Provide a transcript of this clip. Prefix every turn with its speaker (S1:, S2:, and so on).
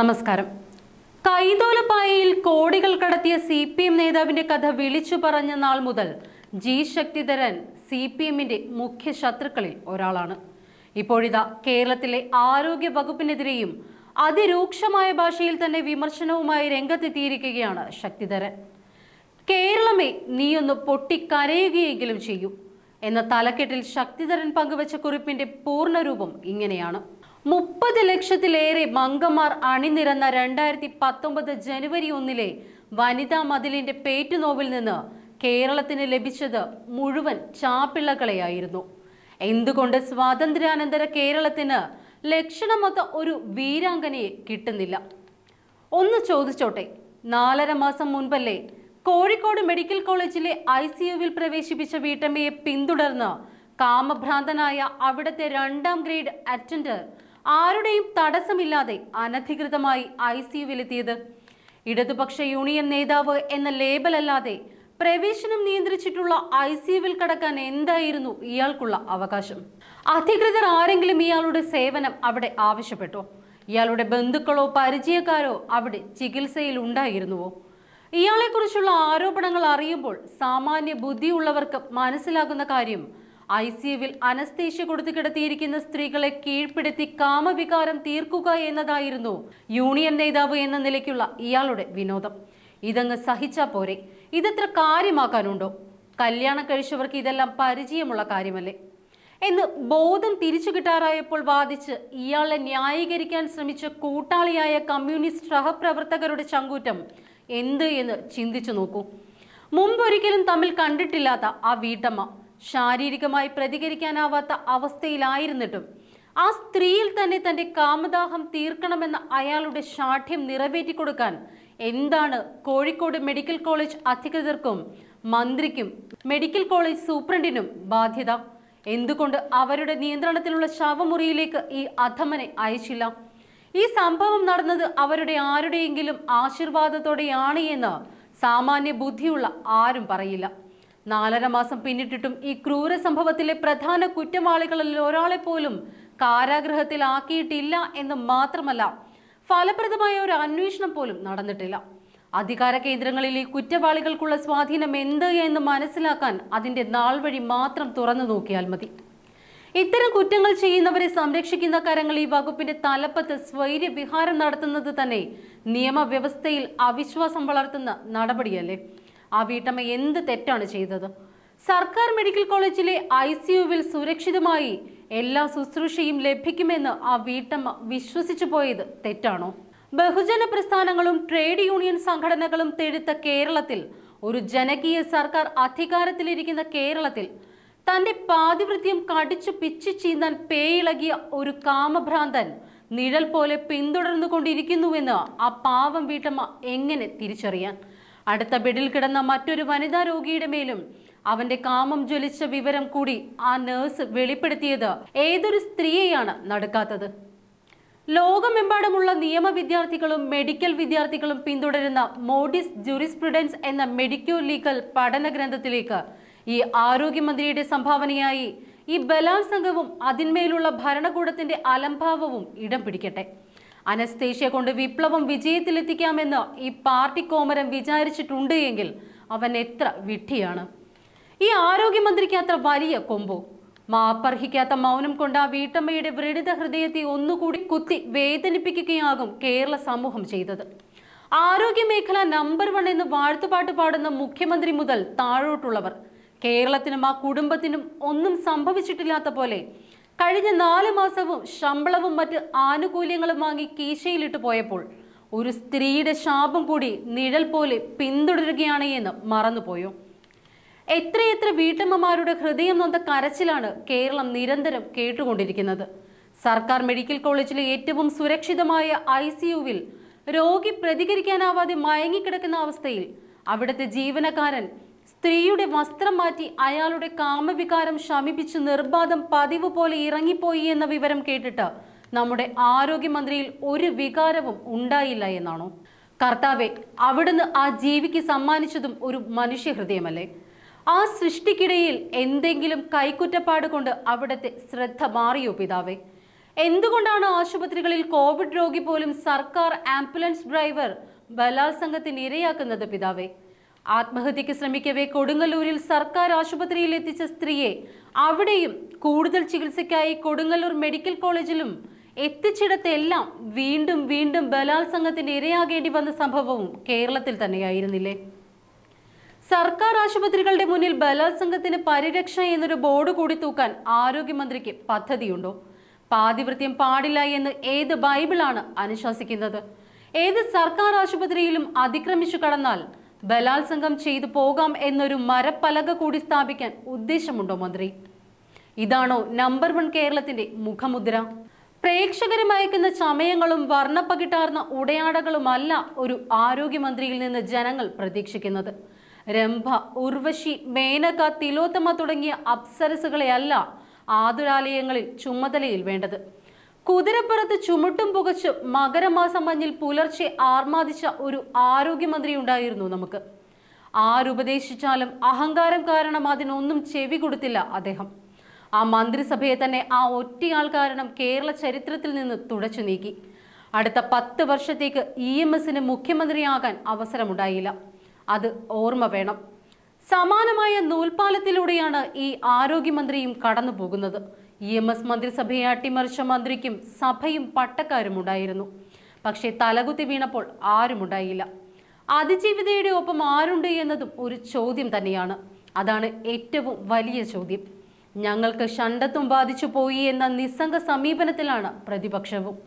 S1: നമസ്കാരം കൈതോലപ്പായയിൽ കോടികൾ കടത്തിയ സി പി എം നേതാവിന്റെ കഥ വിളിച്ചു പറഞ്ഞ നാൾ മുതൽ ജി ശക്തിധരൻ സി പി എമ്മിന്റെ മുഖ്യ ശത്രുക്കളിൽ ഒരാളാണ് ഇപ്പോഴിതാ കേരളത്തിലെ ആരോഗ്യ വകുപ്പിനെതിരെയും അതിരൂക്ഷമായ ഭാഷയിൽ തന്നെ വിമർശനവുമായി രംഗത്തെത്തിയിരിക്കുകയാണ് ശക്തിധരൻ കേരളമേ നീയൊന്ന് പൊട്ടിക്കരയുകയെങ്കിലും ചെയ്യൂ എന്ന തലക്കെട്ടിൽ ശക്തിധരൻ പങ്കുവച്ച കുറിപ്പിന്റെ പൂർണ്ണരൂപം ഇങ്ങനെയാണ് മുപ്പത് ലക്ഷത്തിലേറെ മംഗമാർ അണിനിരന്ന രണ്ടായിരത്തി പത്തൊമ്പത് ജനുവരി ഒന്നിലെ വനിതാ മതിലിന്റെ പേറ്റുനോവിൽ നിന്ന് കേരളത്തിന് ലഭിച്ചത് മുഴുവൻ ചാപ്പിള്ളകളെയായിരുന്നു എന്തുകൊണ്ട് സ്വാതന്ത്ര്യാനന്തര കേരളത്തിന് ലക്ഷണമൊത്ത ഒരു വീരാങ്കനയെ കിട്ടുന്നില്ല ഒന്ന് ചോദിച്ചോട്ടെ നാലര മാസം മുൻപല്ലേ കോഴിക്കോട് മെഡിക്കൽ കോളേജിലെ ഐ സി യുവിൽ പ്രവേശിപ്പിച്ച വീട്ടമ്മയെ പിന്തുടർന്ന് കാമഭ്രാന്തനായ അവിടുത്തെ രണ്ടാം ഗ്രേഡ് അറ്റൻഡർ ആരുടെയും തടസ്സമില്ലാതെ അനധികൃതമായി ഐ സിയുവിലെത്തിയത് ഇടതുപക്ഷ യൂണിയൻ നേതാവ് എന്ന ലേബൽ അല്ലാതെ പ്രവേശനം നിയന്ത്രിച്ചിട്ടുള്ള ഐ സിയുവിൽ കടക്കാൻ എന്തായിരുന്നു ഇയാൾക്കുള്ള അവകാശം അധികൃതർ ആരെങ്കിലും ഇയാളുടെ സേവനം അവിടെ ആവശ്യപ്പെട്ടോ ഇയാളുടെ ബന്ധുക്കളോ പരിചയക്കാരോ അവിടെ ചികിത്സയിൽ ഉണ്ടായിരുന്നുവോ ഇയാളെക്കുറിച്ചുള്ള ആരോപണങ്ങൾ അറിയുമ്പോൾ സാമാന്യ ബുദ്ധിയുള്ളവർക്ക് മനസ്സിലാകുന്ന കാര്യം ഐ സി യുവിൽ അനസ്തേഷ്യ കൊടുത്തു കിടത്തിയിരിക്കുന്ന സ്ത്രീകളെ കീഴ്പ്പെടുത്തി കാമവികാരം തീർക്കുക എന്നതായിരുന്നു യൂണിയൻ നേതാവ് എന്ന നിലയ്ക്കുള്ള ഇയാളുടെ വിനോദം ഇതങ്ങ് സഹിച്ചാ പോരെ ഇതത്ര കാര്യമാക്കാനുണ്ടോ കല്യാണം കഴിച്ചവർക്ക് ഇതെല്ലാം പരിചയമുള്ള കാര്യമല്ലേ എന്ന് ബോധം തിരിച്ചു കിട്ടാറായപ്പോൾ വാദിച്ച് ഇയാളെ ന്യായീകരിക്കാൻ ശ്രമിച്ച കൂട്ടാളിയായ കമ്മ്യൂണിസ്റ്റ് സഹപ്രവർത്തകരുടെ ചങ്കൂറ്റം എന്ത് എന്ന് ചിന്തിച്ചു നോക്കൂ മുമ്പൊരിക്കലും തമ്മിൽ കണ്ടിട്ടില്ലാത്ത ആ വീട്ടമ്മ ശാരീരികമായി പ്രതികരിക്കാനാവാത്ത അവസ്ഥയിലായിരുന്നിട്ടും ആ സ്ത്രീയിൽ തന്നെ തൻ്റെ കാമദാഹം തീർക്കണമെന്ന അയാളുടെ ശാഠ്യം നിറവേറ്റിക്കൊടുക്കാൻ എന്താണ് കോഴിക്കോട് മെഡിക്കൽ കോളേജ് അധികൃതർക്കും മന്ത്രിക്കും മെഡിക്കൽ കോളേജ് സൂപ്രണ്ടിനും ബാധ്യത എന്തുകൊണ്ട് അവരുടെ നിയന്ത്രണത്തിലുള്ള ശവമുറിയിലേക്ക് ഈ അധമനെ അയച്ചില്ല ഈ സംഭവം നടന്നത് അവരുടെ ആരുടെയെങ്കിലും ആശീർവാദത്തോടെയാണ് എന്ന് സാമാന്യ ബുദ്ധിയുള്ള ആരും പറയില്ല നാലര മാസം പിന്നിട്ടിട്ടും ഈ ക്രൂര സംഭവത്തിലെ പ്രധാന കുറ്റവാളികളിൽ ഒരാളെ പോലും ആക്കിയിട്ടില്ല എന്ന് മാത്രമല്ല ഫലപ്രദമായ ഒരു അന്വേഷണം പോലും നടന്നിട്ടില്ല അധികാര കേന്ദ്രങ്ങളിൽ ഈ കുറ്റവാളികൾക്കുള്ള സ്വാധീനം എന്ത് എന്ന് മനസ്സിലാക്കാൻ അതിന്റെ നാൾവഴി മാത്രം തുറന്നു നോക്കിയാൽ മതി ഇത്തരം കുറ്റങ്ങൾ ചെയ്യുന്നവരെ സംരക്ഷിക്കുന്ന കരങ്ങൾ ഈ വകുപ്പിന്റെ തലപ്പത്ത് സ്വൈര്യവിഹാരം നടത്തുന്നത് തന്നെ നിയമവ്യവസ്ഥയിൽ അവിശ്വാസം വളർത്തുന്ന നടപടിയല്ലേ ആ വീട്ടമ്മ എന്ത് തെറ്റാണ് ചെയ്തത് സർക്കാർ മെഡിക്കൽ കോളേജിലെ ഐ സിയുവിൽ സുരക്ഷിതമായി എല്ലാ ശുശ്രൂഷയും ലഭിക്കുമെന്ന് ആ വീട്ടമ്മ വിശ്വസിച്ചു പോയത് തെറ്റാണോ ബഹുജന പ്രസ്ഥാനങ്ങളും ട്രേഡ് യൂണിയൻ സംഘടനകളും തെഴുത്ത കേരളത്തിൽ ഒരു ജനകീയ സർക്കാർ അധികാരത്തിലിരിക്കുന്ന കേരളത്തിൽ തന്റെ പാതിവൃത്യം കടിച്ചു പിച്ചു ചീന്താൻ പേയിളകിയ ഒരു കാമഭ്രാന്തൻ നിഴൽ പോലെ പിന്തുടർന്നു കൊണ്ടിരിക്കുന്നുവെന്ന് ആ പാവം വീട്ടമ്മ എങ്ങനെ തിരിച്ചറിയാൻ അടുത്ത ബെഡിൽ കിടന്ന മറ്റൊരു വനിതാ രോഗിയുടെ മേലും അവന്റെ കാമം ജ്വലിച്ച വിവരം കൂടി ആ നേഴ്സ് വെളിപ്പെടുത്തിയത് ഏതൊരു സ്ത്രീയെയാണ് നടക്കാത്തത് ലോകമെമ്പാടുമുള്ള നിയമ വിദ്യാർത്ഥികളും മെഡിക്കൽ വിദ്യാർത്ഥികളും പിന്തുടരുന്ന മോഡിസ് ജുറിസ്പ്രുഡൻസ് എന്ന മെഡിക്കോ ലീഗൽ പഠന ഗ്രന്ഥത്തിലേക്ക് ഈ ആരോഗ്യമന്ത്രിയുടെ സംഭാവനയായി ഈ ബലാത്സംഗവും അതിന്മേലുള്ള ഭരണകൂടത്തിന്റെ അലംഭാവവും ഇടം പിടിക്കട്ടെ അനസ്തേഷ്യ കൊണ്ട് വിപ്ലവം വിജയത്തിലെത്തിക്കാമെന്ന് ഈ പാർട്ടി കോമരം വിചാരിച്ചിട്ടുണ്ട് എങ്കിൽ അവൻ എത്ര വിഡ്ഢിയാണ് ഈ ആരോഗ്യമന്ത്രിക്ക് അത്ര വലിയ കൊമ്പു മാപ്പർഹിക്കാത്ത മൗനം കൊണ്ട് ആ വീട്ടമ്മയുടെ വ്രണിത ഹൃദയത്തെ ഒന്നുകൂടി കുത്തി വേദനിപ്പിക്കുകയാകും കേരള സമൂഹം ചെയ്തത് ആരോഗ്യ മേഖല നമ്പർ വൺ എന്ന് വാഴ്ത്തുപാട്ട് പാടുന്ന മുഖ്യമന്ത്രി മുതൽ താഴോട്ടുള്ളവർ കേരളത്തിനും ആ കുടുംബത്തിനും ഒന്നും സംഭവിച്ചിട്ടില്ലാത്ത പോലെ കഴിഞ്ഞ നാല് മാസവും ശമ്പളവും മറ്റ് ആനുകൂല്യങ്ങളും വാങ്ങി കീശയിലിട്ട് പോയപ്പോൾ ഒരു സ്ത്രീയുടെ ശാപം കൂടി നിഴൽ പോലെ പിന്തുടരുകയാണ് എന്ന് മറന്നുപോയു എത്രയെത്ര വീട്ടമ്മമാരുടെ ഹൃദയം നൊന്ത കരച്ചിലാണ് കേരളം നിരന്തരം കേട്ടുകൊണ്ടിരിക്കുന്നത് സർക്കാർ മെഡിക്കൽ കോളേജിലെ ഏറ്റവും സുരക്ഷിതമായ ഐ സിയുവിൽ രോഗി പ്രതികരിക്കാനാവാതെ മയങ്ങിക്കിടക്കുന്ന അവസ്ഥയിൽ അവിടുത്തെ ജീവനക്കാരൻ സ്ത്രീയുടെ വസ്ത്രം മാറ്റി അയാളുടെ കാമവികാരം ശമിപ്പിച്ച് നിർബാധം പതിവ് പോലെ ഇറങ്ങിപ്പോയി എന്ന വിവരം കേട്ടിട്ട് നമ്മുടെ ആരോഗ്യമന്ത്രിയിൽ ഒരു വികാരവും ഉണ്ടായില്ല എന്നാണോ കർത്താവെ അവിടുന്ന് ആ ജീവിക്ക് സമ്മാനിച്ചതും ഒരു മനുഷ്യഹൃദയമല്ലേ ആ സൃഷ്ടിക്കിടയിൽ എന്തെങ്കിലും കൈക്കുറ്റപ്പാട് കൊണ്ട് അവിടുത്തെ ശ്രദ്ധ മാറിയോ പിതാവേ എന്തുകൊണ്ടാണ് ആശുപത്രികളിൽ കോവിഡ് രോഗി പോലും സർക്കാർ ആംബുലൻസ് ഡ്രൈവർ ബലാത്സംഗത്തിന് ഇരയാക്കുന്നത് പിതാവേ ആത്മഹത്യക്ക് ശ്രമിക്കവേ കൊടുങ്ങല്ലൂരിൽ സർക്കാർ ആശുപത്രിയിൽ എത്തിച്ച സ്ത്രീയെ അവിടെയും കൂടുതൽ ചികിത്സയ്ക്കായി കൊടുങ്ങല്ലൂർ മെഡിക്കൽ കോളേജിലും എത്തിച്ചിടത്തെല്ലാം വീണ്ടും വീണ്ടും ബലാത്സംഗത്തിന് ഇരയാകേണ്ടി വന്ന സംഭവവും കേരളത്തിൽ തന്നെയായിരുന്നില്ലേ സർക്കാർ ആശുപത്രികളുടെ മുന്നിൽ ബലാത്സംഗത്തിന് പരിരക്ഷ എന്നൊരു ബോർഡ് കൂടി തൂക്കാൻ ആരോഗ്യമന്ത്രിക്ക് പദ്ധതിയുണ്ടോ പാതിവൃത്യം പാടില്ല എന്ന് ഏത് ബൈബിളാണ് അനുശാസിക്കുന്നത് ഏത് സർക്കാർ ആശുപത്രിയിലും അതിക്രമിച്ചു കടന്നാൽ ബലാത്സംഗം ചെയ്തു പോകാം എന്നൊരു മരപ്പലക കൂടി സ്ഥാപിക്കാൻ ഉദ്ദേശമുണ്ടോ മന്ത്രി ഇതാണോ നമ്പർ വൺ കേരളത്തിന്റെ മുഖമുദ്ര പ്രേക്ഷകരെ മയക്കുന്ന ചമയങ്ങളും വർണ്ണപ്പകിട്ടാർന്ന ഉടയാടകളുമല്ല ഒരു ആരോഗ്യമന്ത്രിയിൽ നിന്ന് ജനങ്ങൾ പ്രതീക്ഷിക്കുന്നത് രംഭ ഉർവശി മേനക തിലോത്തമ തുടങ്ങിയ അപ്സരസുകളെയല്ല ആതുരാലയങ്ങളിൽ ചുമതലയിൽ വേണ്ടത് കുതിരപ്പുറത്ത് ചുമട്ടും പുകച്ച് മകരമാസ മഞ്ഞിൽ പുലർച്ചെ ആർമാദിച്ച ഒരു ആരോഗ്യമന്ത്രി ഉണ്ടായിരുന്നു നമുക്ക് ആരുപദേശിച്ചാലും അഹങ്കാരം കാരണം അതിനൊന്നും ചെവി കൊടുത്തില്ല അദ്ദേഹം ആ മന്ത്രിസഭയെ തന്നെ ആ ഒറ്റയാൾ കാരണം കേരള ചരിത്രത്തിൽ നിന്ന് തുടച്ചു നീക്കി അടുത്ത പത്ത് വർഷത്തേക്ക് ഇ എം എസിന് മുഖ്യമന്ത്രിയാകാൻ അവസരമുണ്ടായില്ല അത് ഓർമ്മ വേണം സമാനമായ നൂൽപാലത്തിലൂടെയാണ് ഈ ആരോഗ്യമന്ത്രിയും കടന്നു പോകുന്നത് ഇ എം എസ് മന്ത്രിസഭയെ അട്ടിമറിച്ച മന്ത്രിക്കും സഭയും പട്ടക്കാരും ഉണ്ടായിരുന്നു പക്ഷേ തലകുത്തി വീണപ്പോൾ ആരുമുണ്ടായില്ല അതിജീവിതയുടെ ഒപ്പം ആരുണ്ട് എന്നതും ഒരു ചോദ്യം തന്നെയാണ് അതാണ് ഏറ്റവും വലിയ ചോദ്യം ഞങ്ങൾക്ക് ഷണ്ടത്വം ബാധിച്ചു പോയി എന്ന നിസ്സംഗ സമീപനത്തിലാണ് പ്രതിപക്ഷവും